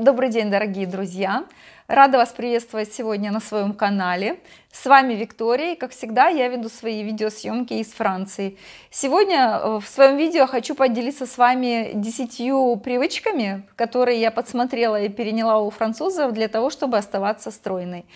Добрый день, дорогие друзья! Рада вас приветствовать сегодня на своем канале. С вами Виктория, и как всегда я веду свои видеосъемки из Франции. Сегодня э, в своем видео хочу поделиться с вами 10 привычками, которые я подсмотрела и переняла у французов для того, чтобы оставаться стройной.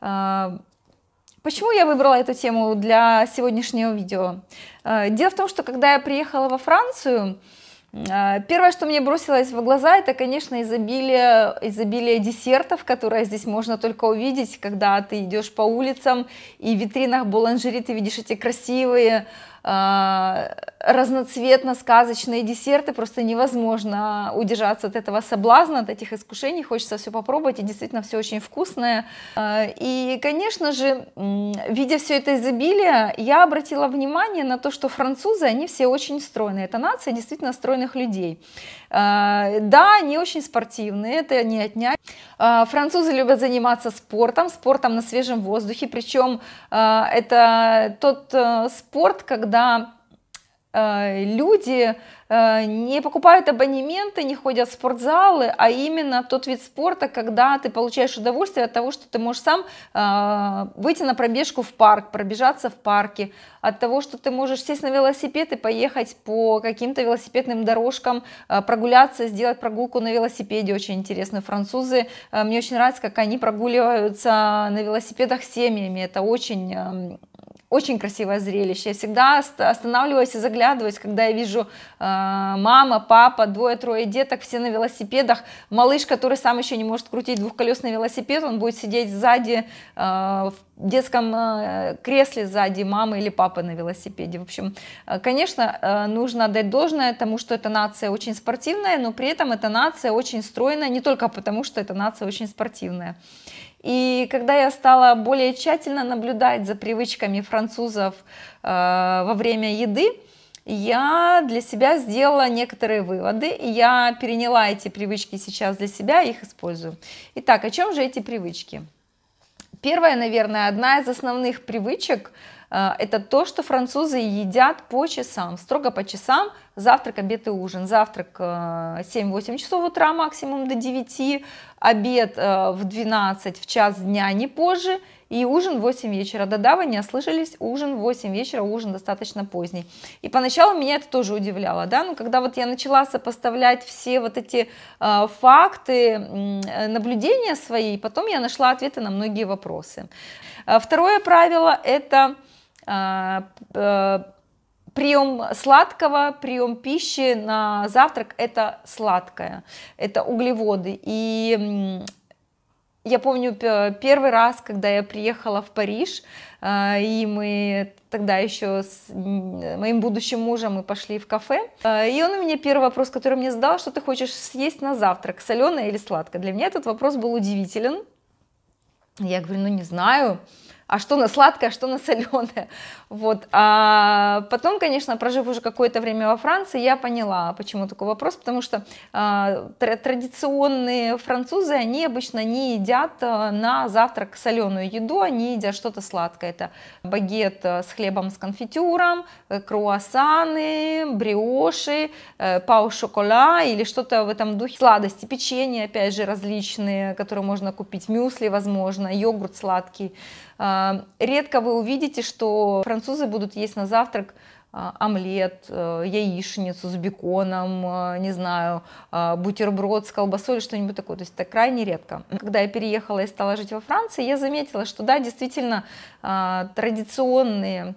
А, почему я выбрала эту тему для сегодняшнего видео? А, дело в том, что когда я приехала во Францию, а, первое, что мне бросилось в глаза, это, конечно, изобилие, изобилие десертов, которое здесь можно только увидеть, когда ты идешь по улицам, и в витринах Буланжери ты видишь эти красивые а, разноцветно-сказочные десерты, просто невозможно удержаться от этого соблазна, от этих искушений, хочется все попробовать, и действительно все очень вкусное. А, и, конечно же, видя все это изобилие, я обратила внимание на то, что французы, они все очень стройные, это нация действительно стройных людей. Э, да, они очень спортивные, это не отнять. Э, французы любят заниматься спортом, спортом на свежем воздухе, причем э, это тот спорт, когда Э, люди э, не покупают абонементы, не ходят в спортзалы, а именно тот вид спорта, когда ты получаешь удовольствие от того, что ты можешь сам э, выйти на пробежку в парк, пробежаться в парке, от того, что ты можешь сесть на велосипед и поехать по каким-то велосипедным дорожкам, прогуляться, сделать прогулку на велосипеде, очень интересно. Французы, мне очень нравится, как они прогуливаются на велосипедах с семьями, это очень эм, очень красивое зрелище. Я всегда останавливаюсь и заглядываюсь, когда я вижу э, мама, папа, двое-трое деток, все на велосипедах. Малыш, который сам еще не может крутить двухколесный велосипед, он будет сидеть сзади э, в детском э, кресле сзади мамы или папы на велосипеде. В общем, э, конечно, э, нужно отдать должное тому, что эта нация очень спортивная, но при этом эта нация очень стройная, не только потому, что эта нация очень спортивная. И когда я стала более тщательно наблюдать за привычками французов э, во время еды, я для себя сделала некоторые выводы, и я переняла эти привычки сейчас для себя и их использую. Итак, о чем же эти привычки? Первая, наверное, одна из основных привычек э, это то, что французы едят по часам, строго по часам, завтрак, обед и ужин. Завтрак 7-8 э, часов утра максимум до 9, обед э, в 12 в час дня не позже и ужин в 8 вечера. Да-да, вы не ослышались, ужин в 8 вечера, ужин достаточно поздний. И поначалу меня это тоже удивляло, да, но ну, когда вот я начала сопоставлять все вот эти э, факты, э, наблюдения свои, потом я нашла ответы на многие вопросы. Э, второе правило – это э, э прием сладкого, прием пищи на завтрак – это сладкое, это углеводы. И я помню первый раз, когда я приехала в Париж, э, и мы тогда еще с моим будущим мужем мы пошли в кафе, э, и он у меня первый вопрос, который мне задал, что ты хочешь съесть на завтрак, соленое или сладкое? Для меня этот вопрос был удивителен. Я говорю, ну не знаю, а что на сладкое, а что на соленое. Вот. А потом, конечно, прожив уже какое-то время во Франции, я поняла, почему такой вопрос, потому что а, традиционные французы, они обычно не едят э, на завтрак соленую еду, они едят что-то сладкое. Это багет э, с хлебом с конфитюром, э, круассаны, бриоши, пау-шокола или что-то в этом духе. Сладости, печенье, опять же, различные, которые можно купить, мюсли, возможно, йогурт сладкий. Э, редко вы увидите, что французы будут есть на завтрак э, омлет, э, яичницу с беконом, не знаю, бутерброд с колбасой или что-нибудь такое. То есть это крайне редко. Когда я переехала и стала жить во Франции, я заметила, что да, действительно традиционные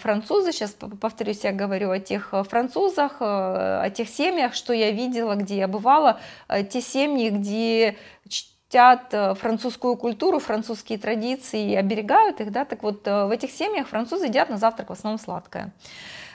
французы, сейчас повторюсь, я говорю о тех французах, о тех семьях, что я видела, где я бывала, те семьи, где чтят э, французскую культуру, французские традиции, оберегают их, да, так вот э, в этих семьях французы едят на завтрак в основном сладкое.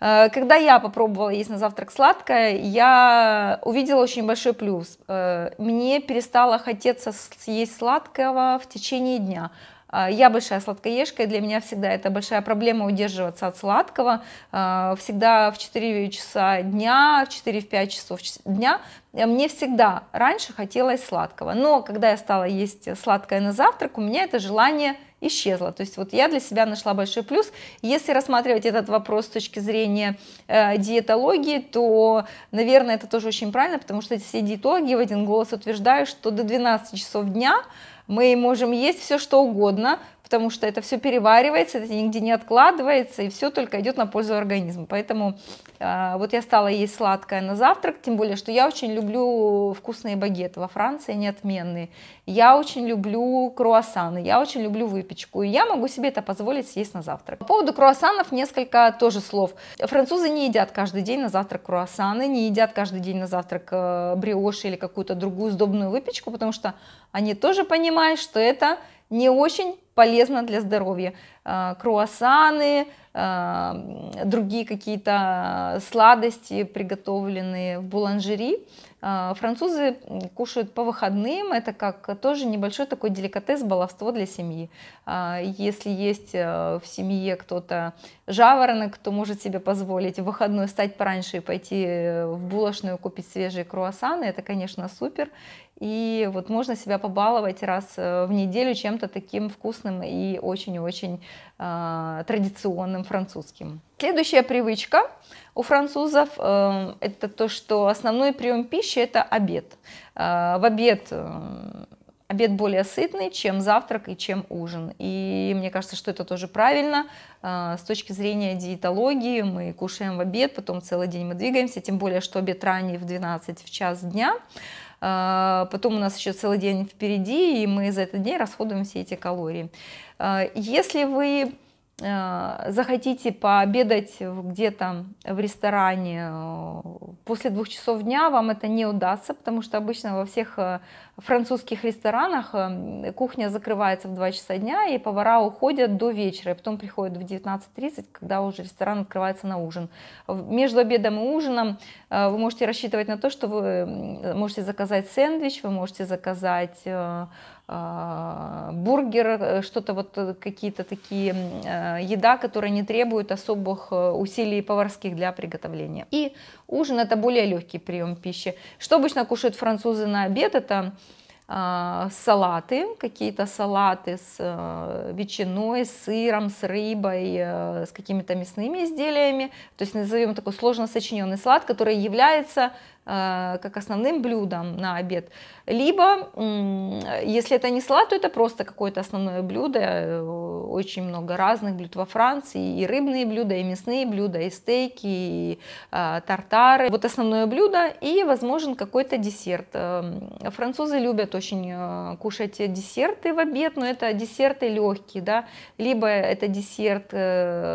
Э, когда я попробовала есть на завтрак сладкое, я увидела очень большой плюс. Мне перестало хотеться съесть сладкого в течение дня. А, я большая сладкоежка, и для меня всегда это большая проблема удерживаться от сладкого. А, всегда в 4 часа дня, в 4-5 часов дня мне всегда раньше хотелось сладкого. Но когда я стала есть сладкое на завтрак, у меня это желание исчезла. То есть вот я для себя нашла большой плюс. Если рассматривать этот вопрос с точки зрения э, диетологии, то, наверное, это тоже очень правильно, потому что все диетологи в один голос утверждают, что до 12 часов дня мы можем есть все что угодно, потому что это все переваривается, это нигде не откладывается, и все только идет на пользу организму. Поэтому э, вот я стала есть сладкое на завтрак, тем более, что я очень люблю вкусные багеты, во Франции они отменные. Я очень люблю круассаны, я очень люблю выпечку, и я могу себе это позволить съесть на завтрак. По поводу круассанов несколько тоже слов. Французы не едят каждый день на завтрак круассаны, не едят каждый день на завтрак э, бриоши или какую-то другую сдобную выпечку, потому что они тоже понимают, что это не очень полезно для здоровья. Э, круассаны, э, другие какие-то сладости, приготовленные в буланжери. Э, французы кушают по выходным, это как тоже небольшой такой деликатес, баловство для семьи. Если есть в семье кто-то жаворонок, кто может себе позволить в выходной встать пораньше и пойти в булочную купить свежие круассаны, это, конечно, супер. И вот можно себя побаловать раз в неделю чем-то таким вкусным классным и очень-очень э, традиционным французским. Следующая привычка у французов э, это то, что основной прием пищи это обед. Э, в обед э, обед более сытный, чем завтрак и чем ужин. И мне кажется, что это тоже правильно. А, с точки зрения диетологии мы кушаем в обед, потом целый день мы двигаемся, тем более, что обед ранний в 12 в час дня. А, потом у нас еще целый день впереди, и мы за этот день расходуем все эти калории. А, если вы Э, захотите пообедать где-то в ресторане э, после двух часов дня, вам это не удастся, потому что обычно во всех э, французских ресторанах кухня закрывается в 2 часа дня, и повара уходят до вечера, и потом приходят в 19.30, когда уже ресторан открывается на ужин. Между обедом и ужином вы можете рассчитывать на то, что вы можете заказать сэндвич, вы можете заказать а, бургер, э, что-то вот э, какие-то такие э, еда, которая не требует особых усилий поварских для приготовления. И ужин это более легкий прием пищи. Что обычно кушают французы на обед, это а, салаты, какие-то салаты с ветчиной, с сыром, с рыбой, с какими-то мясными изделиями. То есть назовем такой сложно сочиненный салат, который является Э, как основным блюдом на обед. Либо, если это не салат, то это просто какое-то основное блюдо. Э, очень много разных блюд во Франции. И рыбные блюда, и мясные блюда, и стейки, и э, тартары. Вот основное блюдо и, возможен какой-то десерт. Эм, французы любят очень кушать десерты в обед, но это десерты легкие, да. Либо это десерт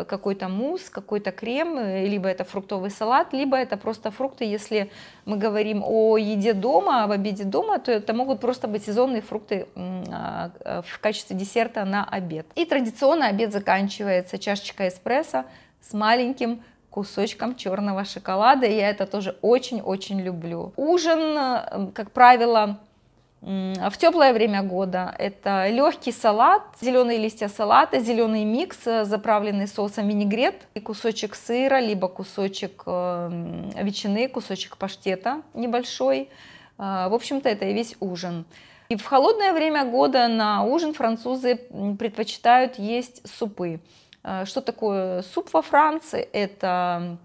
какой-то мусс, какой-то крем, либо это фруктовый салат, либо это просто фрукты, если мы говорим о еде дома, об а обеде дома, то это могут просто быть сезонные фрукты а, а, в качестве десерта на обед. И традиционно обед заканчивается чашечкой эспрессо с маленьким кусочком черного шоколада. Я это тоже очень-очень люблю. Ужин, э, как правило, а в теплое время года это легкий салат, зеленые листья салата, зеленый микс, э, заправленный соусом винегрет и кусочек сыра, либо кусочек э, ветчины, кусочек паштета небольшой. А, в общем-то, это и весь ужин. И в холодное время года на ужин французы предпочитают есть супы. А, что такое суп во Франции? Это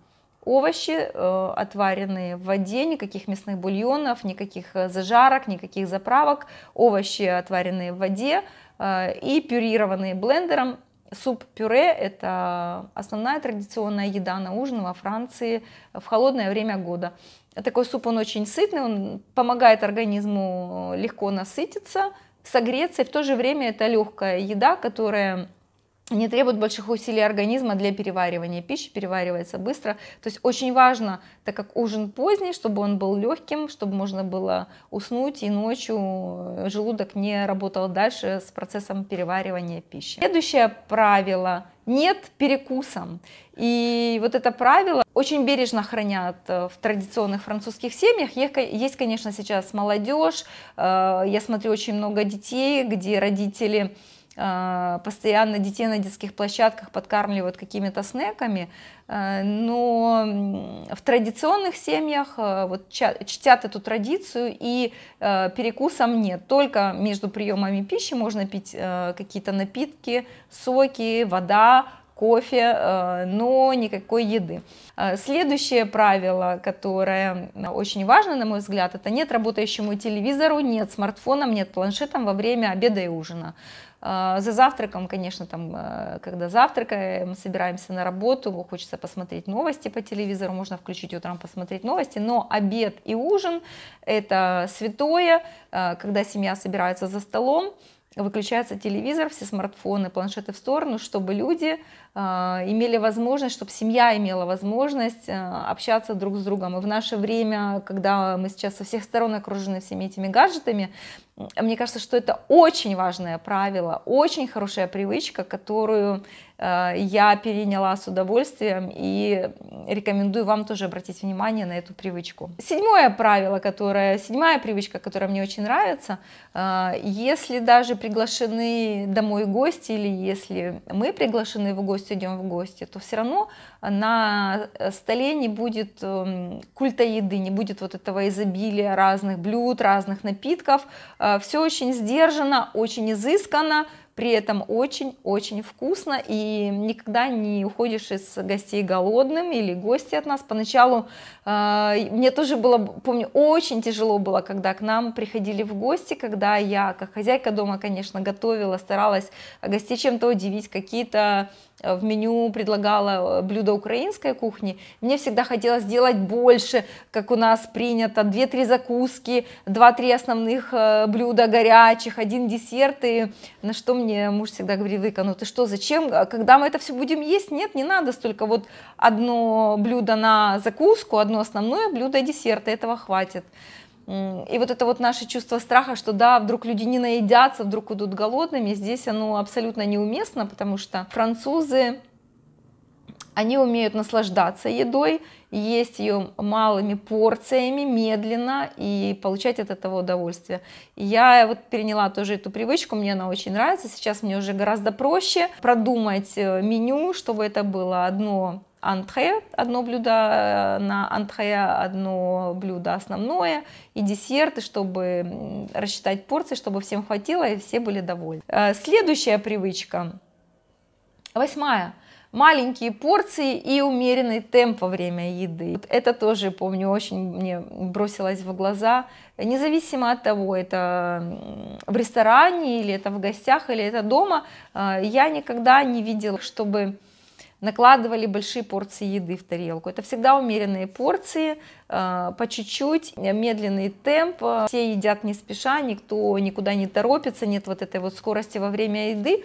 овощи э, отваренные в воде, никаких мясных бульонов, никаких э, зажарок, никаких заправок, овощи отваренные в воде э, и пюрированные блендером. Суп-пюре – это основная традиционная еда на ужин во Франции в холодное время года. Такой суп, он очень сытный, он помогает организму э, легко насытиться, согреться, и в то же время это легкая еда, которая не требует больших усилий организма для переваривания. Пища переваривается быстро. То есть очень важно, так как ужин поздний, чтобы он был легким, чтобы можно было уснуть и ночью э, желудок не работал дальше с процессом переваривания пищи. Следующее правило нет перекусом. И вот это правило очень бережно хранят э, в традиционных французских семьях. Есть, конечно, сейчас молодежь, э, я смотрю очень много детей, где родители а, постоянно детей на детских площадках подкармливают какими-то снеками, а, но в традиционных семьях а, вот, чтят эту традицию и перекусом нет. Только между приемами пищи можно пить какие-то напитки, соки, вода, кофе, э, но никакой еды. Э, следующее правило, которое э, очень важно, на мой взгляд, это нет работающему телевизору, нет смартфонам, нет планшетам во время обеда и ужина. За завтраком, конечно, там, когда завтракаем, собираемся на работу, хочется посмотреть новости по телевизору, можно включить утром посмотреть новости, но обед и ужин – это святое, когда семья собирается за столом, выключается телевизор, все смартфоны, планшеты в сторону, чтобы люди а, имели возможность, чтобы семья имела возможность а, общаться друг с другом. И в наше время, когда мы сейчас со всех сторон окружены всеми этими гаджетами, мне кажется, что это очень важное правило, очень хорошая привычка, которую э, я переняла с удовольствием и рекомендую вам тоже обратить внимание на эту привычку. Седьмое правило, которое, седьмая привычка, которая мне очень нравится, э, если даже приглашены домой гости или если мы приглашены в гости, идем в гости, то все равно на столе не будет э, культа еды, не будет вот этого изобилия разных блюд, разных напитков, э, все очень сдержано, очень изысканно, при этом очень-очень вкусно и никогда не уходишь из гостей голодным или гости от нас. Поначалу э, мне тоже было, помню, очень тяжело было, когда к нам приходили в гости, когда я, как хозяйка дома, конечно, готовила, старалась гостей чем-то удивить, какие-то э, в меню предлагала э, блюдо украинской кухни, мне всегда хотелось сделать больше, как у нас принято, 2-3 закуски, 2-3 основных э, блюда горячих, один десерт, и на что мне мне муж всегда говорил, Вика, ну ты что, зачем, а когда мы это все будем есть? Нет, не надо столько, вот одно блюдо на закуску, одно основное блюдо и десерт, этого хватит. И вот это вот наше чувство страха, что да, вдруг люди не наедятся, вдруг идут голодными, здесь оно абсолютно неуместно, потому что французы они умеют наслаждаться едой, есть ее малыми порциями, медленно и получать от этого удовольствие. Я вот переняла тоже эту привычку, мне она очень нравится. Сейчас мне уже гораздо проще продумать э, меню, чтобы это было одно антре, одно блюдо э, на антре, одно блюдо основное, и десерты, чтобы рассчитать порции, чтобы всем хватило и все были довольны. Э, следующая привычка, восьмая – маленькие порции и умеренный темп во время еды. Вот это тоже, помню, очень мне бросилось в глаза, независимо от того, это в ресторане, или это в гостях, или это дома, э, я никогда не видела, чтобы накладывали большие порции еды в тарелку. Это всегда умеренные порции, э, по чуть-чуть, медленный темп. Все едят не спеша, никто никуда не торопится, нет вот этой вот скорости во время еды.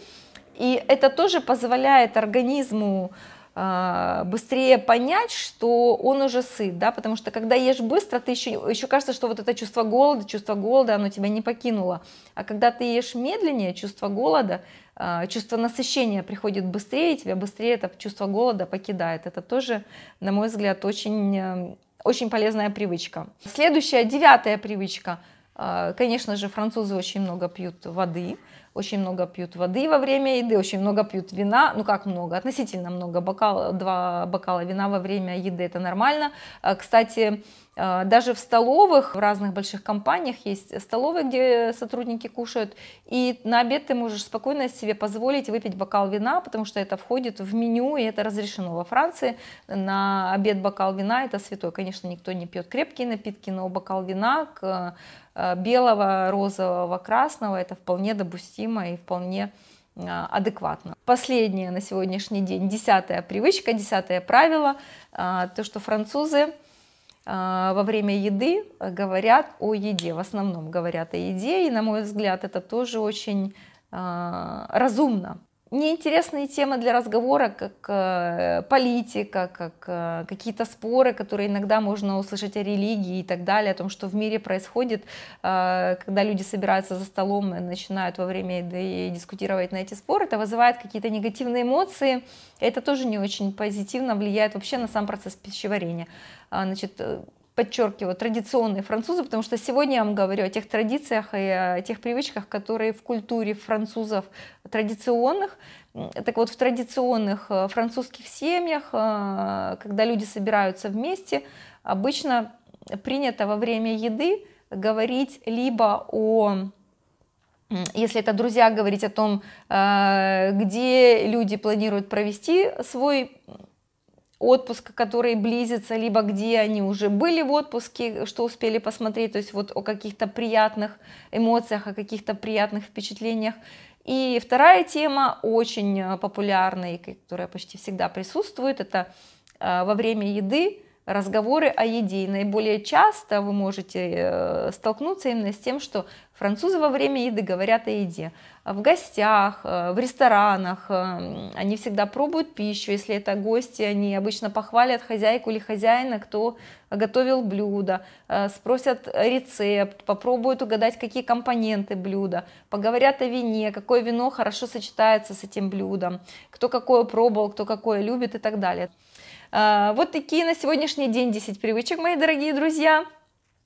И это тоже позволяет организму а, быстрее понять, что он уже сыт, да, потому что когда ешь быстро, ты еще, еще кажется, что вот это чувство голода, чувство голода, оно тебя не покинуло, а когда ты ешь медленнее, чувство голода, а, чувство насыщения приходит быстрее, тебя быстрее это чувство голода покидает, это тоже, на мой взгляд, очень, а, очень полезная привычка. Следующая, девятая привычка – а, конечно же, французы очень много пьют воды, очень много пьют воды во время еды, очень много пьют вина, ну как много, относительно много, бокал, два бокала вина во время еды, это нормально. А, кстати, а, даже в столовых, в разных больших компаниях есть столовые, где сотрудники кушают, и на обед ты можешь спокойно себе позволить выпить бокал вина, потому что это входит в меню, и это разрешено во Франции. На обед бокал вина – это святой. Конечно, никто не пьет крепкие напитки, но бокал вина к Э, белого, розового, красного, это вполне допустимо и вполне э, адекватно. Последнее на сегодняшний день, десятая привычка, десятое правило, э, то, что французы во время еды говорят о еде, в основном говорят о еде, и, на мой взгляд, это тоже очень разумно неинтересная тема для разговора, как э, политика, как э, какие-то споры, которые иногда можно услышать о религии и так далее, о том, что в мире происходит, э, когда люди собираются за столом и начинают во время еды дискутировать на эти споры, это вызывает какие-то негативные эмоции, это тоже не очень позитивно влияет вообще на сам процесс пищеварения. А, значит, подчеркиваю, традиционные французы, потому что сегодня я вам говорю о тех традициях и о э, тех привычках, которые в культуре французов традиционных. Так вот, в традиционных э, французских семьях, э, когда люди собираются вместе, обычно принято во время еды говорить либо о если это друзья, говорить о том, где люди планируют провести свой отпуска, который близится, либо где они уже были в отпуске, что успели посмотреть, то есть вот о каких-то приятных эмоциях, о каких-то приятных впечатлениях. И вторая тема, очень э, популярная, которая почти всегда присутствует, это э, во время еды разговоры о еде. И наиболее часто вы можете э, столкнуться именно с тем, что французы во время еды говорят о еде. А в гостях, э, в ресторанах э, они всегда пробуют пищу. Если это гости, они обычно похвалят хозяйку или хозяина, кто готовил блюдо, спросят рецепт, попробуют угадать, какие компоненты блюда, поговорят о вине, какое вино хорошо сочетается с этим блюдом, кто какое пробовал, кто какое любит и так далее. А, вот такие на сегодняшний день 10 привычек, мои дорогие друзья.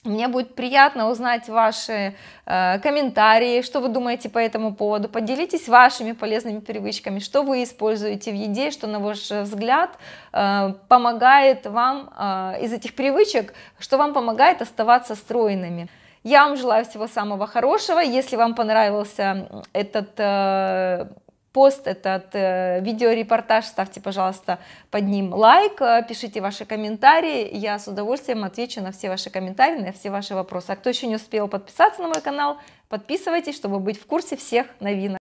Мне будет приятно узнать ваши э, комментарии, что вы думаете по этому поводу. Поделитесь вашими полезными привычками, что вы используете в еде, что, на ваш взгляд, э, помогает вам э, из этих привычек, что вам помогает оставаться стройными. Я вам желаю всего самого хорошего. Если вам понравился этот... Э, пост этот э, видеорепортаж, ставьте, пожалуйста, под ним лайк, э, пишите ваши комментарии, я с удовольствием отвечу на все ваши комментарии, на все ваши вопросы. А кто еще не успел подписаться на мой канал, подписывайтесь, чтобы быть в курсе всех новинок.